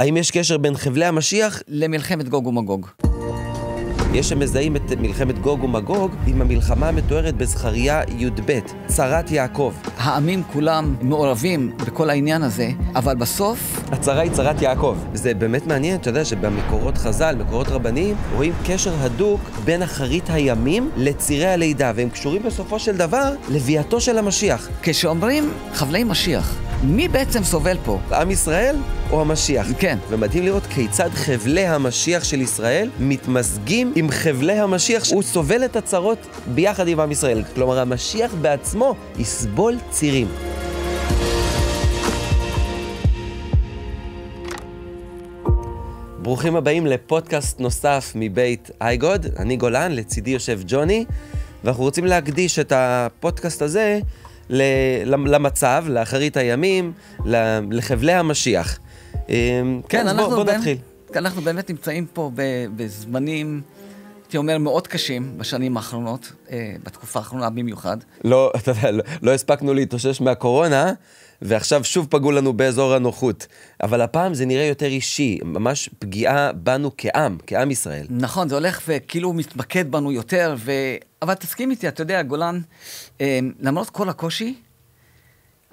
האם יש קשר בין חבלי המשיח למלחמת גוג ומגוג? יש שמזהים את מלחמת גוג ומגוג עם המלחמה המתוארת בזכריה י"ב, צרת יעקב. העמים כולם מעורבים בכל העניין הזה, אבל בסוף... הצרה היא צרת יעקב. זה באמת מעניין, אתה יודע שבמקורות חז"ל, מקורות רבניים, רואים קשר הדוק בין אחרית הימים לצירי הלידה, והם קשורים בסופו של דבר לביאתו של המשיח. כשאומרים חבלי משיח, מי בעצם סובל פה? עם ישראל או המשיח? כן. ומדהים לראות כיצד חבלי המשיח של ישראל מתמזגים עם חבלי המשיח. הוא סובל את הצרות ביחד עם עם ישראל. כלומר, המשיח בעצמו יסבול צירים. ברוכים הבאים לפודקאסט נוסף מבית אייגוד. אני גולן, לצידי יושב ג'וני, ואנחנו רוצים להקדיש את הפודקאסט הזה למצב, לאחרית הימים, לחבלי המשיח. אמ, כן, אנחנו... בוא, בוא נתחיל. אנחנו באמת נמצאים פה בזמנים... הייתי אומר, מאוד קשים בשנים האחרונות, אה, בתקופה האחרונה במיוחד. לא, אתה יודע, לא, לא, הספקנו להתאושש מהקורונה, ועכשיו שוב פגעו לנו באזור הנוחות. אבל הפעם זה נראה יותר אישי, ממש פגיעה בנו כעם, כעם ישראל. נכון, זה הולך וכאילו מתמקד בנו יותר, ו... אבל תסכים איתי, אתה יודע, גולן, אמ, למרות כל הקושי,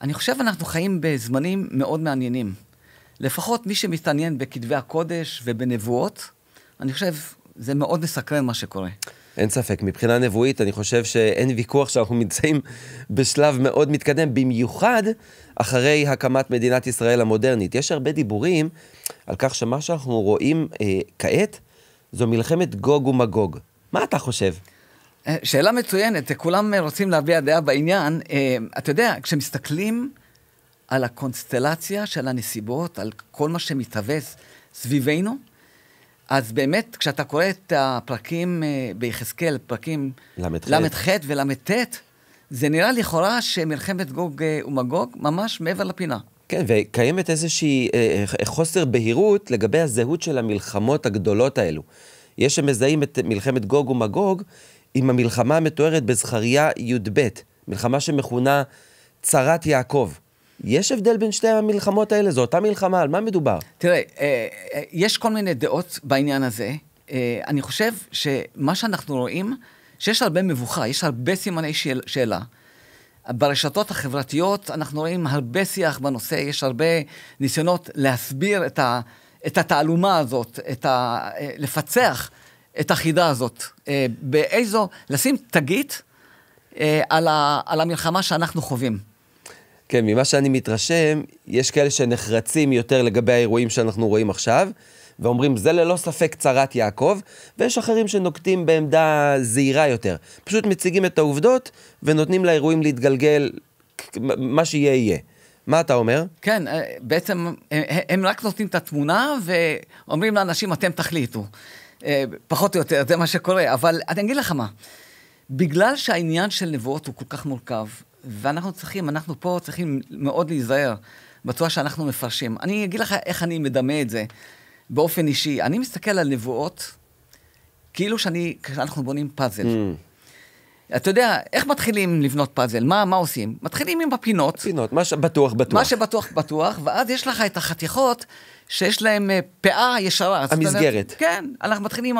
אני חושב אנחנו חיים בזמנים מאוד מעניינים. לפחות מי שמתעניין בכתבי הקודש ובנבואות, אני חושב, זה מאוד מסקרן מה שקורה. אין ספק, מבחינה נבואית אני חושב שאין ויכוח שאנחנו נמצאים בשלב מאוד מתקדם, במיוחד אחרי הקמת מדינת ישראל המודרנית. יש הרבה דיבורים על כך שמה שאנחנו רואים אה, כעת זו מלחמת גוג ומגוג. מה אתה חושב? אה, שאלה מצוינת, כולם רוצים להביע דעה בעניין. אה, אתה יודע, כשמסתכלים על הקונסטלציה של הנסיבות, על כל מה שמתהווה סביבנו, אז באמת, כשאתה קורא את הפרקים אה, ביחזקאל, פרקים ל"ח ול"ט, זה נראה לכאורה שמלחמת גוג ומגוג ממש מעבר לפינה. כן, וקיימת איזושהי אה, חוסר בהירות לגבי הזהות של המלחמות הגדולות האלו. יש שמזהים את מלחמת גוג ומגוג עם המלחמה המתוארת בזכריה י"ב, מלחמה שמכונה צרת יעקב. יש הבדל בין שתי המלחמות האלה? זו אותה מלחמה, על מה מדובר? תראה, אה, אה, יש כל מיני דעות בעניין הזה. אה, אני חושב שמה שאנחנו רואים, שיש הרבה מבוכה, יש הרבה סימני שאל, שאלה. ברשתות החברתיות אנחנו רואים הרבה שיח בנושא, יש הרבה ניסיונות להסביר את, ה, את התעלומה הזאת, את ה, לפצח את החידה הזאת. אה, באיזו, לשים תגית אה, על, ה, על המלחמה שאנחנו חווים. כן, ממה שאני מתרשם, יש כאלה שנחרצים יותר לגבי האירועים שאנחנו רואים עכשיו, ואומרים, זה ללא ספק צרת יעקב, ויש אחרים שנוקטים בעמדה זהירה יותר. פשוט מציגים את העובדות ונותנים לאירועים להתגלגל, מה שיהיה יהיה. מה אתה אומר? כן, אה, בעצם הם רק נותנים את התמונה ואומרים לאנשים, אתם תחליטו. אה, פחות או יותר, זה מה שקורה. אבל אני אגיד לך מה, בגלל שהעניין של נבואות הוא כל כך מורכב, ואנחנו צריכים, אנחנו פה צריכים מאוד להיזהר בצורה שאנחנו מפרשים. אני אגיד לך איך אני מדמה את זה באופן אישי. אני מסתכל על נבואות כאילו שאני, כשאנחנו בונים פאזל. Mm. אתה יודע, איך מתחילים לבנות פאזל? מה, מה עושים? מתחילים עם הפינות. פינות, מה שבטוח בטוח. מה שבטוח בטוח, ואז יש לך את החתיכות שיש להם אה, פאה ישרה. המסגרת. אומרת, כן, אנחנו מתחילים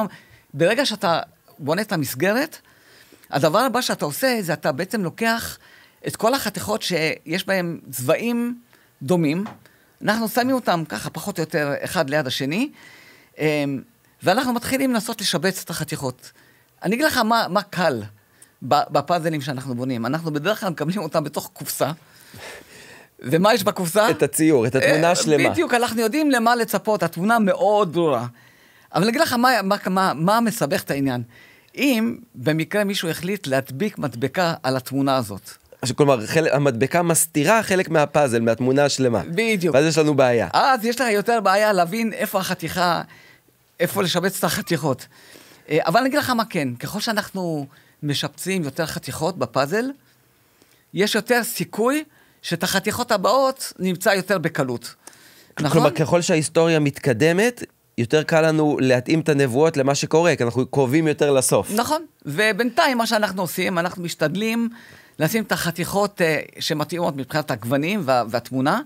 ברגע שאתה בונה את המסגרת, הדבר הבא שאתה עושה זה אתה בעצם לוקח את כל החתיכות שיש בהן צבעים דומים, אנחנו שמים אותם ככה פחות או יותר אחד ליד השני, אמ, ואנחנו מתחילים לנסות לשבץ את החתיכות. אני אגיד לך מה, מה קל בפאזלים שאנחנו בונים. אנחנו בדרך כלל מקבלים אותם בתוך קופסה. ומה יש בקופסה? את הציור, את התמונה אה, השלמה. בדיוק, אנחנו יודעים למה לצפות, התמונה מאוד ברורה. אבל אני אגיד לך מה, מה, מה, מה מסבך את העניין. אם במקרה מישהו החליט להדביק מדבקה על התמונה הזאת. כלומר, חלק, המדבקה מסתירה חלק מהפאזל, מהתמונה השלמה. בדיוק. ואז יש לנו בעיה. אז יש לך יותר בעיה להבין איפה החתיכה, איפה לשבץ את החתיכות. אה, אבל אני אגיד לך מה כן, ככל שאנחנו משפצים יותר חתיכות בפאזל, יש יותר סיכוי שאת החתיכות הבאות נמצא יותר בקלות. נכון? כלומר, ככל שההיסטוריה מתקדמת, יותר קל לנו להתאים את הנבואות למה שקורה, כי אנחנו קרובים יותר לסוף. נכון, ובינתיים מה שאנחנו עושים, אנחנו משתדלים לשים את החתיכות uh, אה, שמתאימות מבחינת הגוונים וה, והתמונה,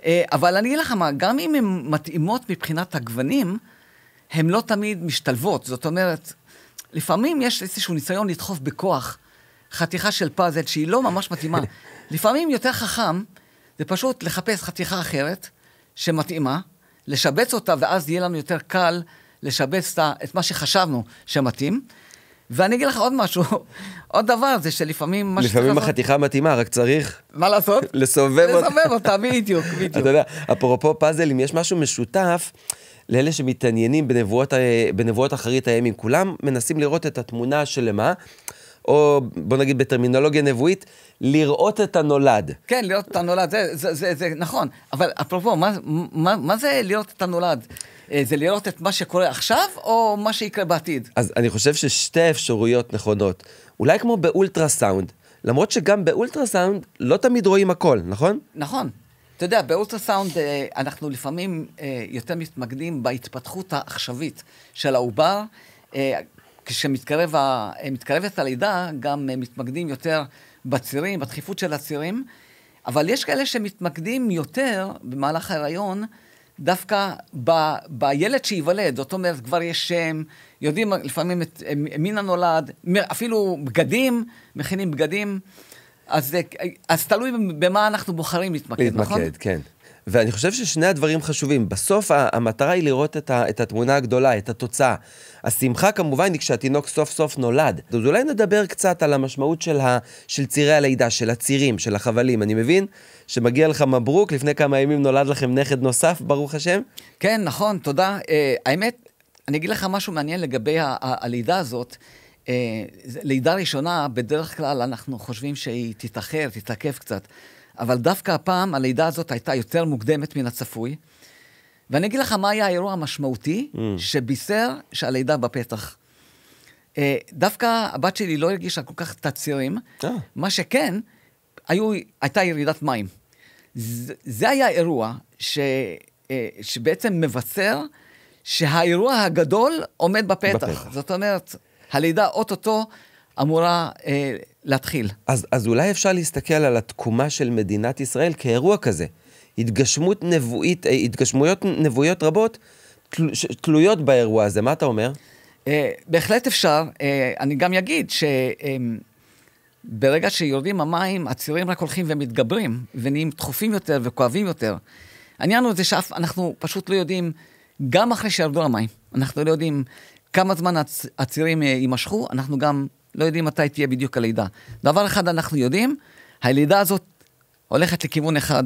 uh, אבל אני אגיד לך מה, גם אם הן מתאימות מבחינת הגוונים, הן לא תמיד משתלבות. זאת אומרת, לפעמים יש איזשהו ניסיון לדחוף בכוח חתיכה של פאזל שהיא לא ממש מתאימה. לפעמים יותר חכם זה פשוט לחפש חתיכה אחרת שמתאימה, לשבץ אותה, ואז יהיה לנו יותר קל לשבץ את מה שחשבנו שמתאים. ואני אגיד לך עוד משהו, עוד דבר זה שלפעמים מה שצריך לעשות... לפעמים החתיכה מתאימה, רק צריך... מה לעשות? לסובב אותה. לסובב אותה, בדיוק, בדיוק. אתה יודע, אפרופו פאזלים, יש משהו משותף לאלה שמתעניינים בנבואות, אה, בנבואות אחרית הימים. כולם מנסים לראות את התמונה שלמה. של או בוא נגיד בטרמינולוגיה נבואית, לראות את הנולד. כן, לראות את הנולד, זה, זה, זה, זה נכון. אבל אפרופו, מה, מה, מה זה לראות את הנולד? אה, זה לראות את מה שקורה עכשיו, או מה שיקרה בעתיד? אז אני חושב ששתי אפשרויות נכונות. אולי כמו באולטרסאונד, למרות שגם באולטרסאונד לא תמיד רואים הכל, נכון? נכון. אתה יודע, באולטרסאונד אה, אנחנו לפעמים אה, יותר מתמקדים בהתפתחות העכשווית של העובר. כשמתקרבת הלידה, גם אה, מתמקדים יותר בצירים, בדחיפות של הצירים, אבל יש כאלה שמתמקדים יותר במהלך ההיריון, דווקא ב, בילד שייוולד, זאת אומרת, כבר יש שם, יודעים לפעמים את אה, מין הנולד, אפילו בגדים, מכינים בגדים, אז, אה, אז תלוי במה אנחנו בוחרים להתמקד, להתמקד נכון? להתמקד, כן. ואני חושב ששני הדברים חשובים. בסוף המטרה היא לראות את, ה, את התמונה הגדולה, את התוצאה. השמחה כמובן היא כשהתינוק סוף סוף נולד. אז אולי נדבר קצת על המשמעות של, ה, של צירי הלידה, של הצירים, של החבלים. אני מבין שמגיע לך מברוק, לפני כמה ימים נולד לכם נכד נוסף, ברוך השם. כן, נכון, תודה. אה, האמת, אני אגיד לך משהו מעניין לגבי ה- ה- הלידה הזאת. אה, לידה ראשונה, בדרך כלל אנחנו חושבים שהיא תתאחר, תתעכב קצת. אבל דווקא הפעם הלידה הזאת הייתה יותר מוקדמת מן הצפוי. ואני אגיד לך מה היה האירוע המשמעותי mm. שבישר שהלידה בפתח. אה, דווקא הבת שלי לא הרגישה כל כך את הצירים, אה. מה שכן, היו, הייתה ירידת מים. זה, זה היה אירוע ש, אה, שבעצם מבשר שהאירוע הגדול עומד בפתח. בפתח. זאת אומרת, הלידה אוטוטו... אמורה אה, להתחיל. אז, אז אולי אפשר להסתכל על התקומה של מדינת ישראל כאירוע כזה. התגשמות נבואית, אה, התגשמויות נבואיות רבות תל, תלויות באירוע הזה. מה אתה אומר? אה, בהחלט אפשר. אה, אני גם אגיד ש... אה, ברגע שיורדים המים, הצירים רק הולכים ומתגברים, ונהיים דחופים יותר וכואבים יותר. העניין הוא זה שאנחנו פשוט לא יודעים, גם אחרי שירדו המים, אנחנו לא יודעים כמה זמן הצ... הצירים אה, יימשכו, אנחנו גם לא יודעים מתי תהיה בדיוק הלידה. דבר אחד אנחנו יודעים, הלידה הזאת הולכת לכיוון אחד,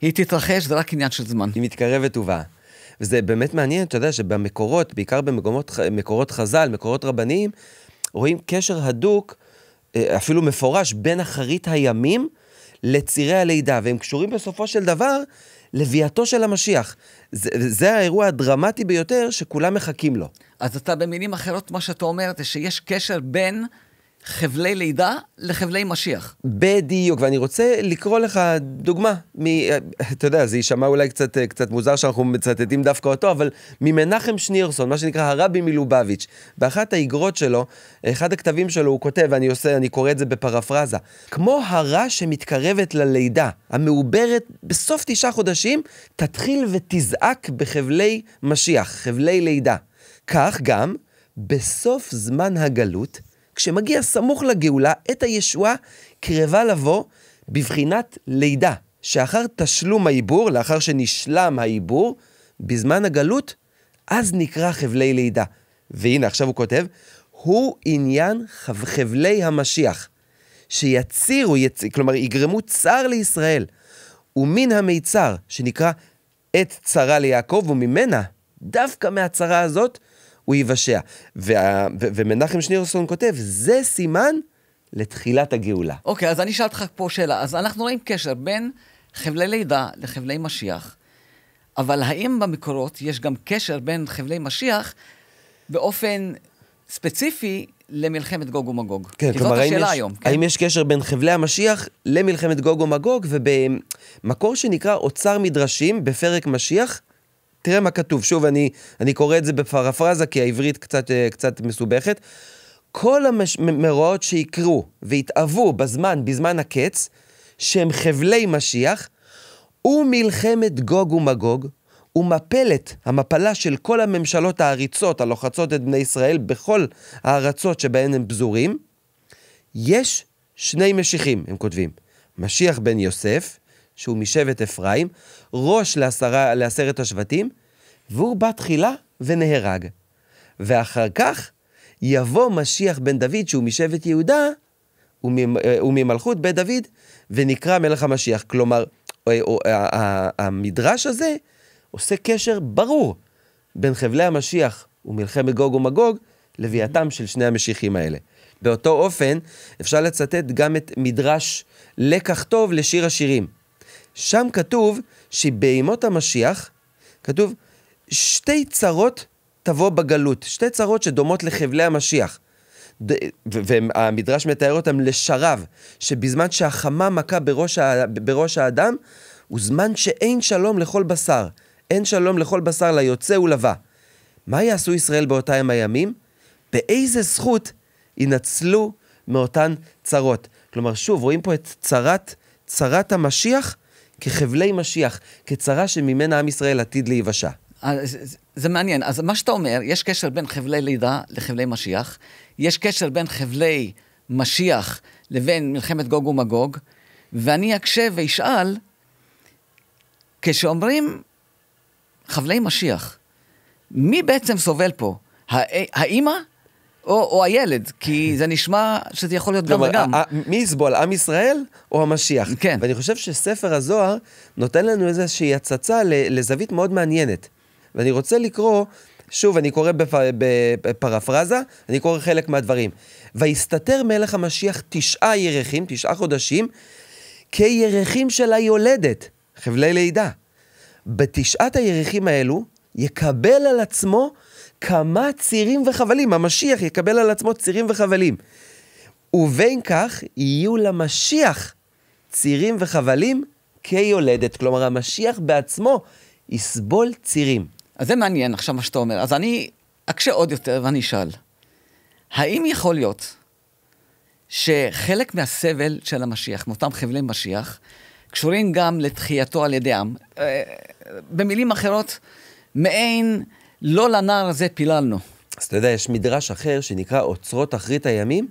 היא תתרחש, זה רק עניין של זמן. היא מתקרבת ובאה. וזה באמת מעניין, אתה יודע, שבמקורות, בעיקר במקורות חז"ל, מקורות רבניים, רואים קשר הדוק, אה, אפילו מפורש, בין אחרית הימים לצירי הלידה, והם קשורים בסופו של דבר לביאתו של המשיח. זה, זה האירוע הדרמטי ביותר שכולם מחכים לו. אז אתה במילים אחרות, מה שאתה אומר, זה שיש קשר בין חבלי לידה לחבלי משיח. בדיוק, ואני רוצה לקרוא לך דוגמה, מ, אתה יודע, זה יישמע אולי קצת, אה, קצת מוזר שאנחנו מצטטים דווקא אותו, אבל ממנחם שניארסון, מה שנקרא הרבי מלובביץ', באחת האיגרות שלו, אחד הכתבים שלו, הוא כותב, ואני עושה, אני קורא את זה בפרפרזה, כמו הרע שמתקרבת ללידה, המעוברת בסוף תשעה חודשים, תתחיל ותזעק בחבלי משיח, חבלי לידה. כך גם, בסוף זמן הגלות, כשמגיע סמוך לגאולה, את הישועה קרבה לבוא בבחינת לידה, שאחר תשלום העיבור, לאחר שנשלם העיבור, בזמן הגלות, אז נקרא חבלי לידה. והנה, עכשיו הוא כותב, הוא עניין חבלי המשיח, שיצירו, יצ... כלומר, יגרמו צער לישראל, ומן המיצר, שנקרא עת צרה ליעקב, וממנה, דווקא מהצרה הזאת, הוא ייוושע. וה, ו, ומנחם שניאורסון כותב, זה סימן לתחילת הגאולה. אוקיי, okay, אז אני אשאל אותך פה שאלה. אז אנחנו רואים קשר בין חבלי לידה לחבלי משיח, אבל האם במקורות יש גם קשר בין חבלי משיח באופן ספציפי למלחמת גוג ומגוג. כן, כי כלומר, זאת השאלה יש, היום. כן? האם יש קשר בין חבלי המשיח למלחמת גוג ומגוג, ובמקור שנקרא אוצר מדרשים בפרק משיח, תראה מה כתוב. שוב, אני, אני קורא את זה בפרפרזה, כי העברית קצת, אה, קצת מסובכת. כל המאורעות שיקרו והתאוו בזמן, בזמן הקץ, שהם חבלי משיח, ומלחמת גוג ומגוג, ומפלת, המפלה של כל הממשלות העריצות הלוחצות את בני ישראל בכל הארצות שבהן הם פזורים, יש שני משיחים, הם כותבים. משיח בן יוסף שהוא משבט אפרים, ראש לעשרה, לעשרת השבטים, והוא בא תחילה ונהרג. ואחר כך יבוא משיח בן דוד, שהוא משבט יהודה, אה, וממלכות בית דוד, ונקרא מלך המשיח. כלומר, אה, אה, המדרש הזה עושה קשר ברור בין חבלי המשיח ומלחמת גוג ומגוג לביאתם של שני המשיחים האלה. באותו אופן, אפשר לצטט גם את מדרש לקח טוב לשיר השירים. שם כתוב שבימות המשיח, כתוב, שתי צרות תבוא בגלות, שתי צרות שדומות לחבלי המשיח. והמדרש מתאר אותם לשרב, שבזמן שהחמה מכה בראש, בראש האדם, הוא זמן שאין שלום לכל בשר. אין שלום לכל בשר ליוצא ולבא. מה יעשו ישראל באותם הימים? באיזה זכות ינצלו מאותן צרות? כלומר, שוב, רואים פה את צרת, צרת המשיח כחבלי משיח, כצרה שממנה עם ישראל עתיד להיוושע. אה, זה, זה מעניין. אז מה שאתה אומר, יש קשר בין חבלי לידה לחבלי משיח, יש קשר בין חבלי משיח לבין מלחמת גוג ומגוג, ואני אקשה ואשאל, כשאומרים חבלי משיח, מי בעצם סובל פה? האימא או, או הילד, כי זה נשמע שזה יכול להיות גם לא, וגם. מי יסבול, עם ישראל או המשיח? כן. ואני חושב שספר הזוהר נותן לנו איזושהי הצצה לזווית מאוד מעניינת. ואני רוצה לקרוא, שוב, אני קורא בפ... בפרפרזה, אני קורא חלק מהדברים. ויסתתר מלך המשיח תשעה ירחים, תשעה חודשים, כירחים של היולדת, חבלי לידה. בתשעת הירחים האלו, יקבל על עצמו כמה צירים וחבלים, המשיח יקבל על עצמו צירים וחבלים. ובין כך יהיו למשיח צירים וחבלים כיולדת. כלומר, המשיח בעצמו יסבול צירים. אז זה מעניין עכשיו מה שאתה אומר. אז אני אקשה עוד יותר ואני אשאל, האם יכול להיות שחלק מהסבל של המשיח, מאותם חבלי משיח, קשורים גם לתחייתו על ידי עם? אה, במילים אחרות, מעין לא לנער הזה פיללנו. אז אתה יודע, יש מדרש אחר שנקרא אוצרות אחרית הימים,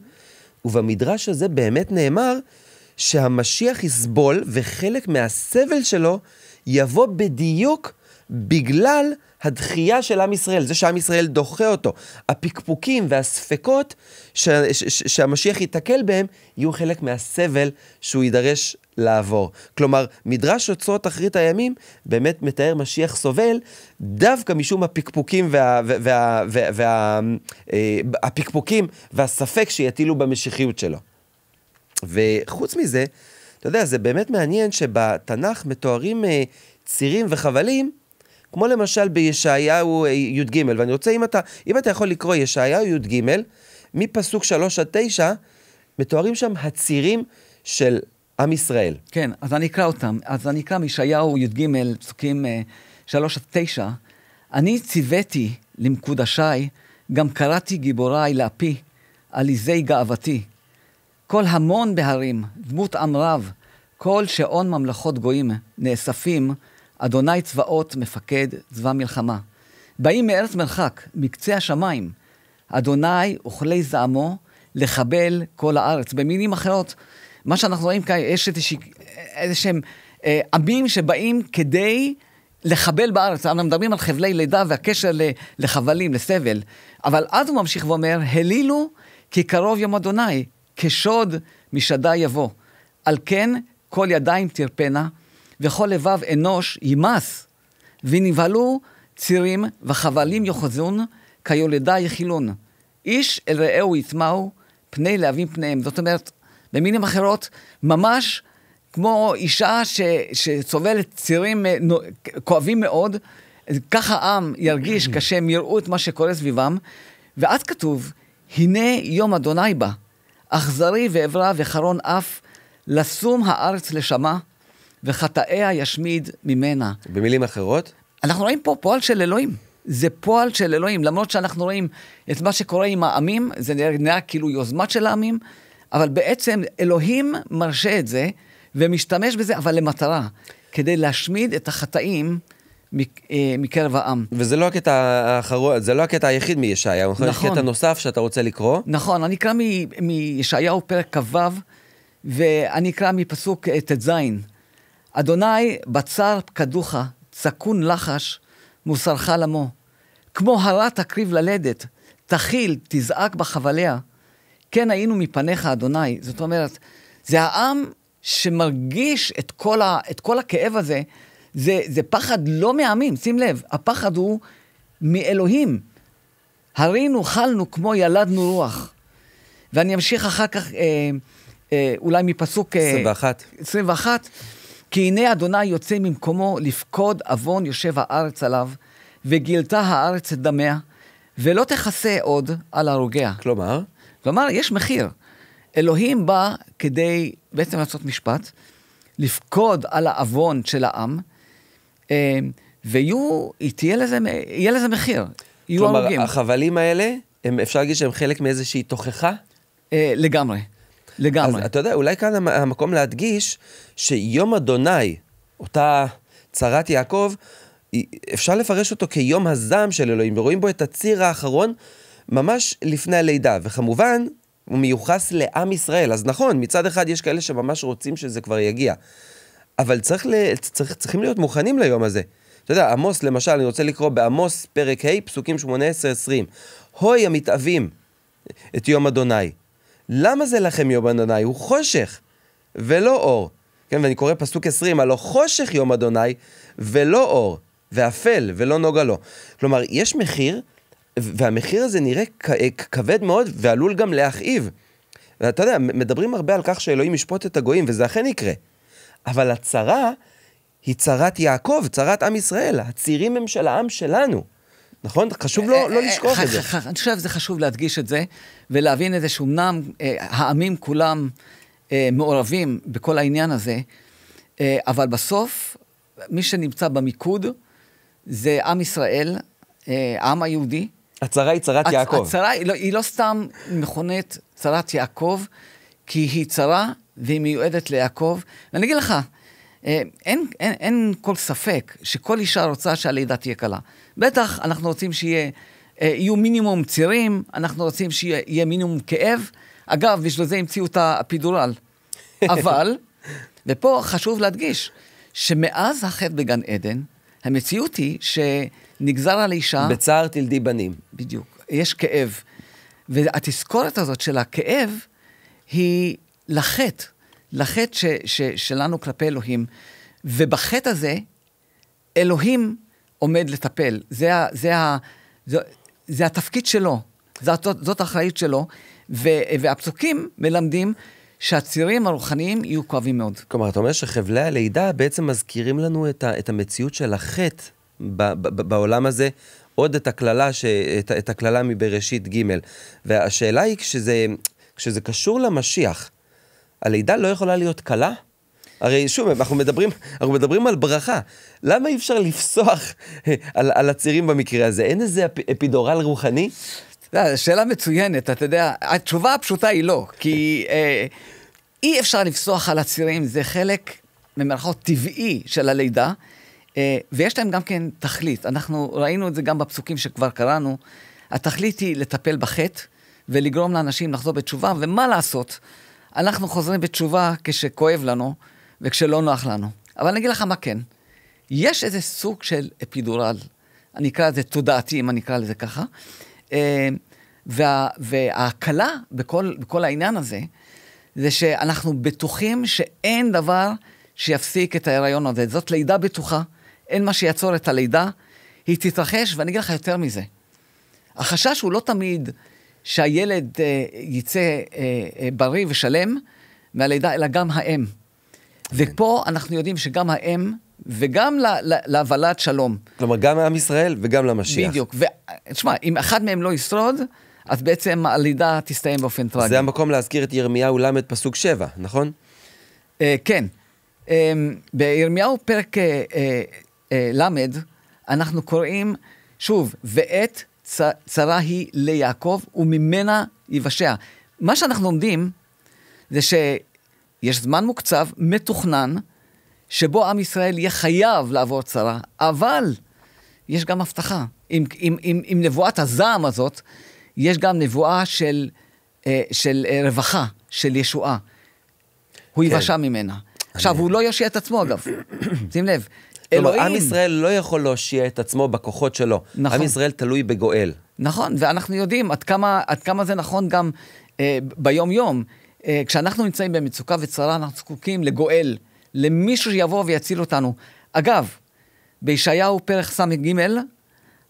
ובמדרש הזה באמת נאמר שהמשיח יסבול, וחלק מהסבל שלו יבוא בדיוק בגלל הדחייה של עם ישראל, זה שעם ישראל דוחה אותו. הפקפוקים והספקות ש- ש- ש- שהמשיח ייתקל בהם, יהיו חלק מהסבל שהוא יידרש לעבור. כלומר, מדרש אוצרות אחרית הימים באמת מתאר משיח סובל דווקא משום הפקפוקים והפקפוקים וה, וה, וה, וה, וה, אה, והספק שיטילו במשיחיות שלו. וחוץ מזה, אתה יודע, זה באמת מעניין שבתנ"ך מתוארים אה, צירים וחבלים כמו למשל בישעיהו אה, י"ג, ואני רוצה, אם אתה, אם אתה יכול לקרוא ישעיהו י"ג, מפסוק 3 עד 9, מתוארים שם הצירים של עם ישראל. כן, אז אני אקרא אותם. אז אני אקרא מישעיהו י"ג, פסוקים 3 אה, עד 9. אני ציוויתי למקודשיי, גם קראתי גיבוריי לאפי, עליזי גאוותי. כל המון בהרים, דמות עם רב, כל שעון ממלכות גויים, נאספים, אדוני צבאות, מפקד צבא מלחמה. באים מארץ מרחק, מקצה השמיים. אדוני אוכלי זעמו, לחבל כל הארץ. במילים אחרות, מה שאנחנו רואים כאן, יש איזה שהם אה, עמים שבאים כדי לחבל בארץ. אנחנו מדברים על חבלי לידה והקשר לחבלים, לסבל. אבל אז הוא ממשיך ואומר, הלילו כי קרוב יום אדוני, כשוד משדה יבוא. על כן כל ידיים תרפנה, וכל לבב אנוש יימס, ונבהלו צירים וחבלים יחוזון, כיולדה יחילון. איש אל רעהו יטמעו, פני להבים פניהם. זאת אומרת, במילים אחרות, ממש כמו אישה ש, שסובלת צירים אה, כואבים מאוד, ככה העם ירגיש הם יראו את מה שקורה סביבם. ואז כתוב, הנה יום אדוני בא, אכזרי ואברה וחרון אף, לשום הארץ לשמה, וחטאיה ישמיד ממנה. במילים אחרות? אנחנו רואים פה פועל של אלוהים. זה פועל של אלוהים, למרות שאנחנו רואים את מה שקורה עם העמים, זה נראה כאילו יוזמה של העמים, אבל בעצם אלוהים מרשה את זה, ומשתמש בזה, אבל למטרה, כדי להשמיד את החטאים. אה, מקרב העם. וזה לא הקטע האחרון, זה לא הקטע היחיד מישעיהו, נכון. יש נכון. קטע נוסף שאתה רוצה לקרוא. נכון, אני אקרא מישעיהו פרק כ"ו, ואני אקרא מפסוק אה, ט"ז. אדוני בצר פקדוך, צקון לחש, מוסרך למו. כמו הרה תקריב ללדת, תכיל, תזעק בחבליה. כן היינו מפניך, אדוני. זאת אומרת, זה העם שמרגיש את כל, ה, את כל הכאב הזה, זה, זה פחד לא מעמים, שים לב, הפחד הוא מאלוהים. הרינו חלנו כמו ילדנו רוח. ואני אמשיך אחר כך, אה, אה, אולי מפסוק... 21. אה, 21. כי הנה אדוני יוצא ממקומו לפקוד עוון יושב הארץ עליו, וגילתה הארץ את דמיה, ולא תכסה עוד על הרוגיה. כלומר? כלומר, יש מחיר. אלוהים בא כדי בעצם לעשות משפט, לפקוד על העוון של העם, אה, ויהיה לזה, לזה מחיר. יהיו כלומר, הרוגים. כלומר, החבלים האלה, הם, אפשר להגיד שהם חלק מאיזושהי תוכחה? אה, לגמרי, לגמרי. אז אתה יודע, אולי כאן המקום להדגיש שיום אדוני, אותה צרת יעקב, אפשר לפרש אותו כיום הזעם של אלוהים, ורואים בו את הציר האחרון ממש לפני הלידה, וכמובן, הוא מיוחס לעם ישראל. אז נכון, מצד אחד יש כאלה שממש רוצים שזה כבר יגיע, אבל צריך ל... צריך, צריכים להיות מוכנים ליום הזה. אתה יודע, עמוס, למשל, אני רוצה לקרוא בעמוס פרק ה', פסוקים 18-20. הוי המתאבים את יום אדוני. למה זה לכם יום אדוני? הוא חושך ולא אור. כן, ואני קורא פסוק 20, הלא חושך יום אדוני ולא אור, ואפל ולא נוגה לו. כלומר, יש מחיר והמחיר הזה נראה כבד מאוד ועלול גם להכאיב. ואתה יודע, מדברים הרבה על כך שאלוהים ישפוט את הגויים, וזה אכן יקרה. אבל הצרה היא צרת יעקב, צרת עם ישראל. הצירים הם של העם שלנו. נכון? חשוב לא, אה, לא לשכוח אה, את זה. אה, אני חושב שזה חשוב להדגיש את זה, ולהבין את זה שאומנם העמים כולם מעורבים בכל העניין הזה, אבל בסוף, מי שנמצא במיקוד זה עם ישראל, העם היהודי, הצרה היא צרת הצ, יעקב. הצרה היא לא, היא לא סתם מכונית צרת יעקב, כי היא צרה והיא מיועדת ליעקב. ואני אגיד לך, אה, אין, אין, אין כל ספק שכל אישה רוצה שהלידה תהיה קלה. בטח אנחנו רוצים שיהיה... אה, יהיו מינימום צירים, אנחנו רוצים שיהיה מינימום כאב. אגב, בשביל זה המציאו את הפידורל. אבל, ופה חשוב להדגיש, שמאז החטא בגן עדן, המציאות היא שנגזר על אישה... בצער תלדי בנים. בדיוק. יש כאב. והתזכורת הזאת של הכאב היא לחטא, לחטא ש, ש, שלנו כלפי אלוהים. ובחטא הזה, אלוהים עומד לטפל. זה, ה, זה, זה, זה התפקיד שלו, זאת, זאת האחריות שלו. ו, והפסוקים מלמדים שהצירים הרוחניים יהיו כואבים מאוד. כלומר, אתה אומר שחבלי הלידה בעצם מזכירים לנו את, ה, את המציאות של החטא ב, ב, ב, בעולם הזה, עוד את הקללה, ש, את, את הקללה מבראשית ג', והשאלה היא, כשזה, כשזה קשור למשיח, הלידה לא יכולה להיות קלה? הרי שוב, אנחנו מדברים, אנחנו מדברים על ברכה. למה אי אפשר לפסוח על, על הצירים במקרה הזה? אין איזה אפ, אפידורל רוחני? לא, שאלה מצוינת, אתה יודע, התשובה הפשוטה היא לא, כי אה, אי אפשר לפסוח על הצירים, זה חלק, במירכאות, טבעי של הלידה, אה, ויש להם גם כן תכלית. אנחנו ראינו את זה גם בפסוקים שכבר קראנו. התכלית היא לטפל בחטא ולגרום לאנשים לחזור בתשובה, ומה לעשות? אנחנו חוזרים בתשובה כשכואב לנו וכשלא נוח לנו. אבל אני אגיד לך מה כן, יש איזה סוג של אפידורל, אני אקרא לזה תודעתי, אם אני אקרא לזה ככה, אמ, וה, וההקלה בכל, בכל העניין הזה, זה שאנחנו בטוחים שאין דבר שיפסיק את ההיריון הזה. זאת לידה בטוחה, אין מה שיעצור את הלידה, היא תתרחש, ואני אגיד לך יותר מזה. החשש הוא לא תמיד שהילד אה, יצא אה, אה, בריא ושלם מהלידה, אלא גם האם. כן. ופה אנחנו יודעים שגם האם וגם להבלת שלום. כלומר, גם לעם ישראל וגם למשיח. בדיוק. ותשמע, אם אחד מהם לא ישרוד, אז בעצם הלידה תסתיים באופן טרגי. זה המקום להזכיר את ירמיהו ל' פסוק 7, נכון? אה, כן. אה, בירמיהו פרק אה, אה, אה ל', אנחנו קוראים, שוב, ועת צ, צרה היא ליעקב וממנה יבשע. מה שאנחנו לומדים זה שיש זמן מוקצב, מתוכנן, שבו עם ישראל יהיה חייב לעבור צרה, אבל יש גם הבטחה. עם, עם, עם, עם נבואת הזעם הזאת, יש גם נבואה של, אה, של אה, רווחה, של ישועה. הוא כן. יבשע כן. ייוושע ממנה. עכשיו, הוא לא יושיע את עצמו, אגב. שים לב. אלוהים. עם ישראל לא יכול להושיע את עצמו בכוחות שלו. נכון. עם ישראל תלוי בגואל. נכון, ואנחנו יודעים עד כמה, עד כמה זה נכון גם אה, ביום-יום. אה, כשאנחנו נמצאים במצוקה וצרה, אנחנו זקוקים לגואל. למישהו שיבוא ויציל אותנו. אגב, בישעיהו פרק ס"ג,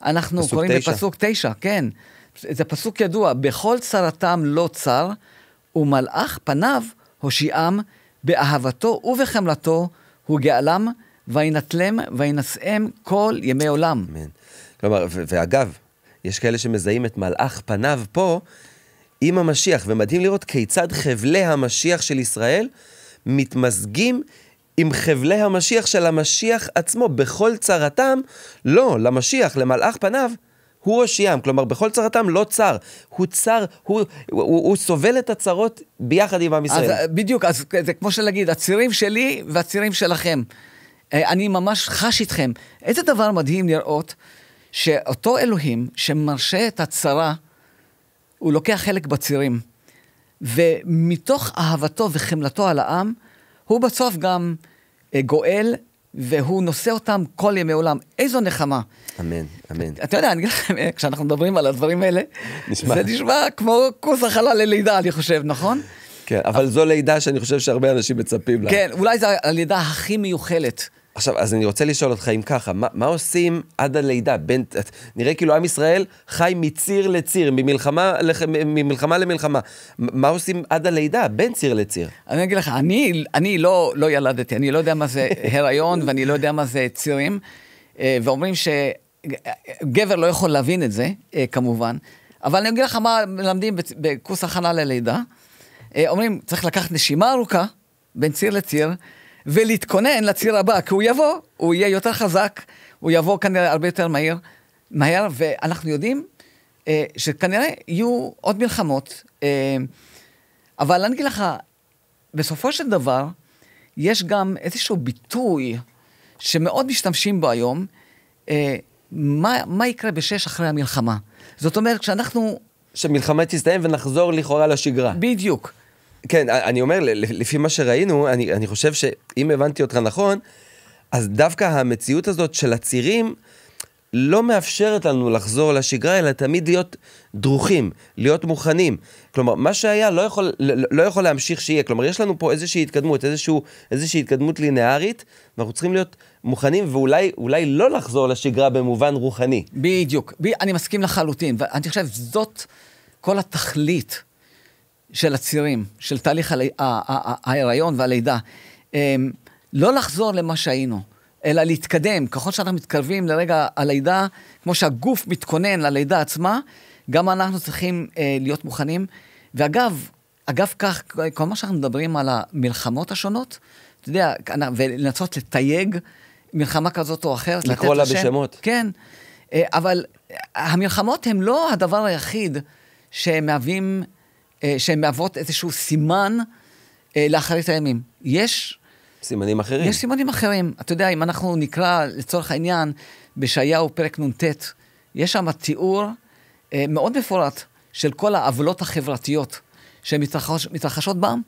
אנחנו קוראים תשע. בפסוק כן. זה פסוק ידוע, בכל צרתם לא צר, ומלאך פניו הושיעם, באהבתו ובחמלתו הוא גאלם, וינתלם וינשאם כל ימי עולם. אמן. כלומר, ואגב, יש כאלה שמזהים את מלאך פניו פה עם המשיח, ומדהים לראות כיצד חבלי המשיח של ישראל מתמזגים עם חבלי המשיח של המשיח עצמו, בכל צרתם, לא, למשיח, למלאך פניו, הוא הושיעם. כלומר, בכל צרתם לא צר. הוא צר, הוא, הוא, הוא, הוא סובל את הצרות ביחד עם עם ישראל. אז, אה, בדיוק, אז זה כמו שלהגיד, הצירים שלי והצירים שלכם. אה, אני ממש חש איתכם. איזה דבר מדהים לראות שאותו אלוהים שמרשה את הצרה, הוא לוקח חלק בצירים. ומתוך אהבתו וחמלתו על העם, הוא בסוף גם אה, גואל, והוא נושא אותם כל ימי עולם. איזו נחמה. אמן, אמן. אתה יודע, אני אגיד לכם, אה, כשאנחנו מדברים על הדברים האלה, נשמע. זה נשמע כמו כוס החלל ללידה, אני חושב, נכון? כן, אבל זו לידה שאני חושב שהרבה אנשים מצפים לה. כן, אולי זו הלידה הכי מיוחלת. עכשיו, אז אני רוצה לשאול אותך אם ככה, מה, מה עושים עד הלידה? בין, את, נראה כאילו עם ישראל חי מציר לציר, ממלחמה, לח, ממלחמה למלחמה. מה עושים עד הלידה? בין ציר לציר. אני אגיד לך, אני, אני לא, לא ילדתי, אני לא יודע מה זה הריון ואני לא יודע מה זה צירים, אה, ואומרים שגבר לא יכול להבין את זה, אה, כמובן, אבל אני אגיד לך מה מלמדים בקורס הכנה ללידה. אה, אומרים, צריך לקחת נשימה ארוכה בין ציר לציר. ולהתכונן לציר הבא, כי הוא יבוא, הוא יהיה יותר חזק, הוא יבוא כנראה הרבה יותר מהיר, מהר, ואנחנו יודעים אה, שכנראה יהיו עוד מלחמות. אה, אבל אני אגיד לך, בסופו של דבר, יש גם איזשהו ביטוי שמאוד משתמשים בו היום, אה, מה, מה יקרה בשש אחרי המלחמה. זאת אומרת, כשאנחנו... שמלחמה תסתיים ונחזור לכאורה לשגרה. בדיוק. כן, אני אומר, לפי מה שראינו, אני, אני חושב שאם הבנתי אותך נכון, אז דווקא המציאות הזאת של הצירים לא מאפשרת לנו לחזור לשגרה, אלא תמיד להיות דרוכים, להיות מוכנים. כלומר, מה שהיה לא יכול, לא יכול להמשיך שיהיה. כלומר, יש לנו פה איזושהי התקדמות, איזשהו, איזושהי התקדמות לינארית, ואנחנו צריכים להיות מוכנים, ואולי לא לחזור לשגרה במובן רוחני. בדיוק. ב- אני מסכים לחלוטין, ואני חושב, זאת כל התכלית של הצירים, של תהליך ההיריון והלידה. אמ, לא לחזור למה שהיינו, אלא להתקדם. ככל שאנחנו מתקרבים לרגע הלידה, כמו שהגוף מתכונן ללידה עצמה, גם אנחנו צריכים אה, להיות מוכנים. ואגב, אגב כך, כל מה שאנחנו מדברים על המלחמות השונות, אתה יודע, ולנסות לתייג מלחמה כזאת או אחרת, לקרוא לה בשמות. כן, אה, אבל המלחמות הן לא הדבר היחיד שמהווים... אה, שהן מהוות איזשהו סימן אה, לאחרית הימים. יש... סימנים אחרים. יש סימנים אחרים. אתה יודע, אם אנחנו נקרא, לצורך העניין, בשעיהו פרק נ"ט, יש שם תיאור אה, מאוד מפורט של כל העוולות החברתיות שמתרחשות בעם.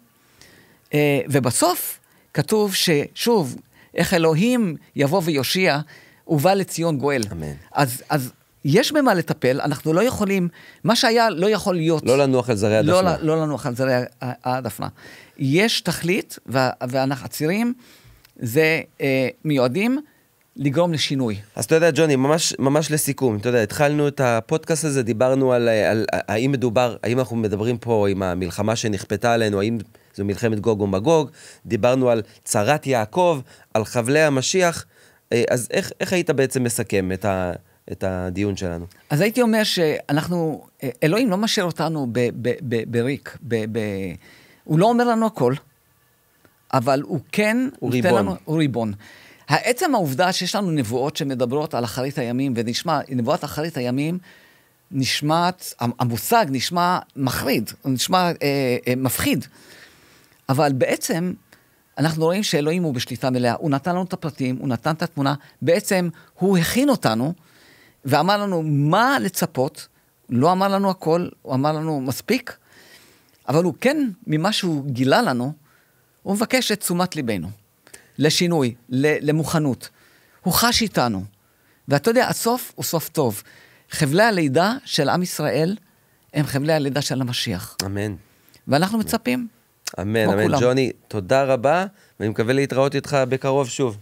ובסוף כתוב ששוב, איך אלוהים יבוא ויושיע, ובא לציון גואל. אמן. אז, אז יש במה לטפל, אנחנו לא יכולים, מה שהיה לא יכול להיות. לא לנוח על זרי לא הדפנה. לא, לא לנוח על זרי הדפנה. יש תכלית, ואנחנו עצירים, זה אה, מיועדים לגרום לשינוי. אז אתה יודע, ג'וני, ממש, ממש לסיכום, אתה יודע, התחלנו את הפודקאסט הזה, דיברנו על, אה, על, על אה, האם מדובר, האם אנחנו מדברים פה עם המלחמה שנכפתה עלינו, האם זו מלחמת גוג ומגוג, דיברנו על צרת יעקב, על חבלי המשיח, אה, אז איך, איך היית בעצם מסכם את ה... את הדיון שלנו. אז הייתי אומר שאנחנו, אלוהים לא משאיר אותנו ב, ב, ב, בריק, ב, ב, הוא לא אומר לנו הכל, אבל הוא כן הוא ריבון. לנו, הוא ריבון. העצם העובדה שיש לנו נבואות שמדברות על אחרית הימים, ונשמע, נבואת אחרית הימים, נשמעת, המושג נשמע מחריד, נשמע אה, אה, מפחיד, אבל בעצם אנחנו רואים שאלוהים הוא בשליטה מלאה. הוא נתן לנו את הפרטים, הוא נתן את התמונה, בעצם הוא הכין אותנו ואמר לנו מה לצפות, לא אמר לנו הכל, הוא אמר לנו מספיק, אבל הוא כן, ממה שהוא גילה לנו, הוא מבקש את תשומת ליבנו, לשינוי, למוכנות. הוא חש איתנו. ואתה יודע, הסוף הוא סוף טוב. חבלי הלידה של עם ישראל הם חבלי הלידה של המשיח. אמן. ואנחנו מצפים. אמן, אמן. ג'וני, תודה רבה, ואני מקווה להתראות איתך בקרוב שוב.